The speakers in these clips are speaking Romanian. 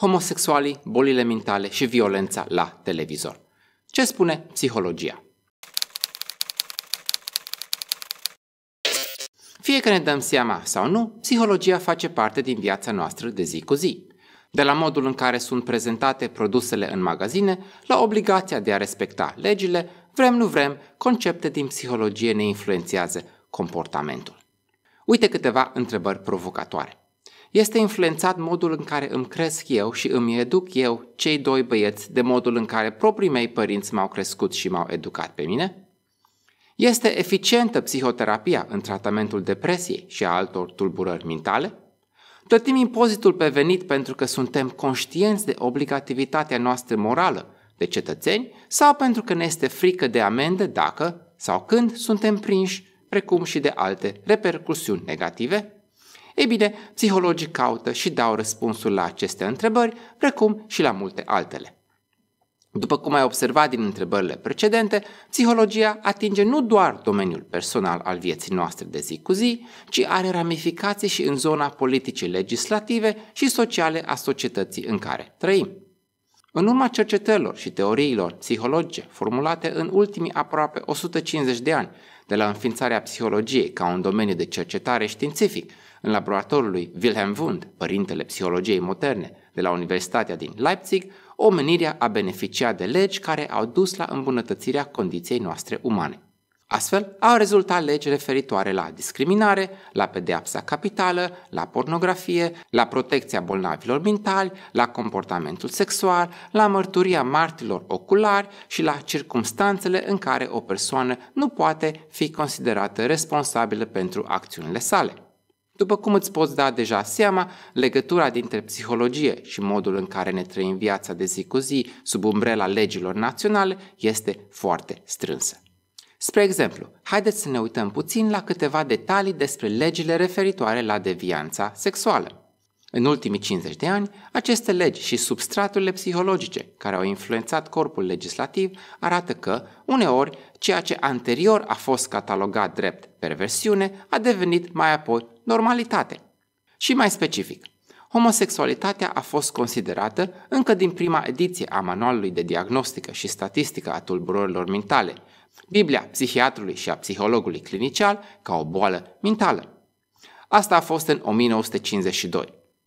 homosexualii, bolile mentale și violența la televizor. Ce spune psihologia? Fie că ne dăm seama sau nu, psihologia face parte din viața noastră de zi cu zi. De la modul în care sunt prezentate produsele în magazine, la obligația de a respecta legile, vrem nu vrem, concepte din psihologie ne influențează comportamentul. Uite câteva întrebări provocatoare este influențat modul în care îmi cresc eu și îmi educ eu cei doi băieți de modul în care proprii mei părinți m-au crescut și m-au educat pe mine? Este eficientă psihoterapia în tratamentul depresiei și a altor tulburări mentale? Plătim impozitul pe venit pentru că suntem conștienți de obligativitatea noastră morală de cetățeni sau pentru că ne este frică de amende dacă sau când suntem prinși, precum și de alte repercusiuni negative? Ei bine, psihologii caută și dau răspunsul la aceste întrebări, precum și la multe altele. După cum ai observat din întrebările precedente, psihologia atinge nu doar domeniul personal al vieții noastre de zi cu zi, ci are ramificații și în zona politicii legislative și sociale a societății în care trăim. În urma cercetărilor și teoriilor psihologice formulate în ultimii aproape 150 de ani, de la înființarea psihologiei ca un domeniu de cercetare științific în laboratorul lui Wilhelm Wundt, părintele psihologiei moderne de la Universitatea din Leipzig, omenirea a beneficiat de legi care au dus la îmbunătățirea condiției noastre umane. Astfel, au rezultat legi referitoare la discriminare, la pedeapsa capitală, la pornografie, la protecția bolnavilor mentali, la comportamentul sexual, la mărturia martilor oculari și la circumstanțele în care o persoană nu poate fi considerată responsabilă pentru acțiunile sale. După cum îți poți da deja seama, legătura dintre psihologie și modul în care ne trăim viața de zi cu zi sub umbrela legilor naționale este foarte strânsă. Spre exemplu, haideți să ne uităm puțin la câteva detalii despre legile referitoare la devianța sexuală. În ultimii 50 de ani, aceste legi și substraturile psihologice care au influențat corpul legislativ arată că, uneori, ceea ce anterior a fost catalogat drept perversiune a devenit mai apoi normalitate. Și mai specific, homosexualitatea a fost considerată încă din prima ediție a Manualului de Diagnostică și Statistică a Tulburărilor Mentale, Biblia psihiatrului și a psihologului clinical ca o boală mentală. Asta a fost în 1952.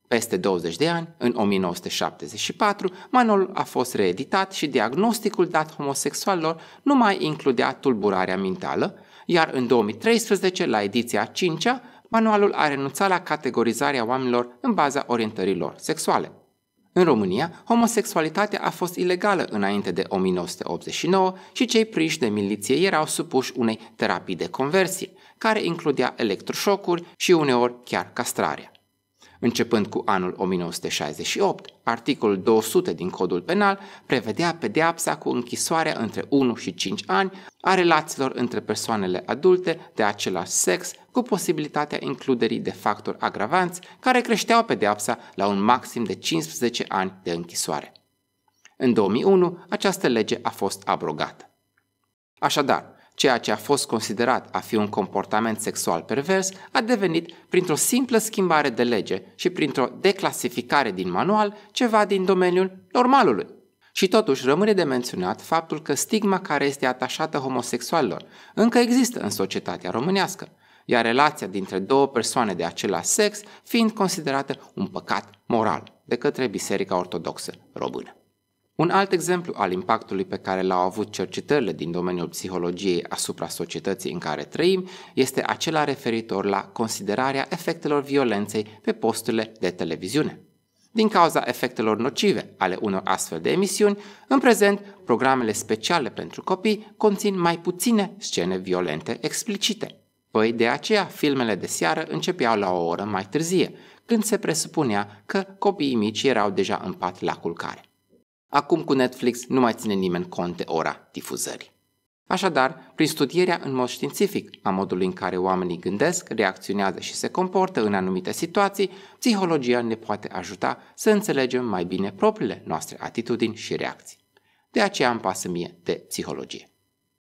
Peste 20 de ani, în 1974, manualul a fost reeditat și diagnosticul dat homosexualilor nu mai includea tulburarea mentală, iar în 2013, la ediția 5-a, manualul a renunțat la categorizarea oamenilor în baza orientărilor sexuale. În România, homosexualitatea a fost ilegală înainte de 1989 și cei priși de miliție erau supuși unei terapii de conversie, care includea electroșocuri și uneori chiar castrarea. Începând cu anul 1968, articolul 200 din Codul Penal prevedea pedeapsa cu închisoarea între 1 și 5 ani a relațiilor între persoanele adulte de același sex, cu posibilitatea includerii de factori agravanți care creșteau pedeapsa la un maxim de 15 ani de închisoare. În 2001, această lege a fost abrogată. Așadar, Ceea ce a fost considerat a fi un comportament sexual pervers a devenit, printr-o simplă schimbare de lege și printr-o declasificare din manual, ceva din domeniul normalului. Și totuși rămâne de menționat faptul că stigma care este atașată homosexualilor încă există în societatea românească, iar relația dintre două persoane de același sex fiind considerată un păcat moral de către Biserica Ortodoxă Română. Un alt exemplu al impactului pe care l-au avut cercetările din domeniul psihologiei asupra societății în care trăim este acela referitor la considerarea efectelor violenței pe posturile de televiziune. Din cauza efectelor nocive ale unor astfel de emisiuni, în prezent, programele speciale pentru copii conțin mai puține scene violente explicite. Păi de aceea filmele de seară începeau la o oră mai târzie, când se presupunea că copiii mici erau deja în pat la culcare. Acum cu Netflix nu mai ține nimeni cont de ora difuzării. Așadar, prin studierea în mod științific a modului în care oamenii gândesc, reacționează și se comportă în anumite situații, psihologia ne poate ajuta să înțelegem mai bine propriile noastre atitudini și reacții. De aceea am pasă mie de psihologie.